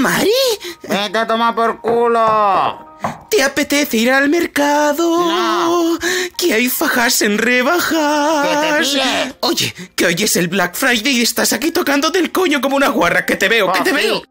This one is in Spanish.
¡Mari! ¡Vete a por culo! ¿Te apetece ir al mercado? No. Que hay fajas en rebaja? Oye, que hoy es el Black Friday y estás aquí tocando del coño como una guarra. Que te veo, que oh, te veo.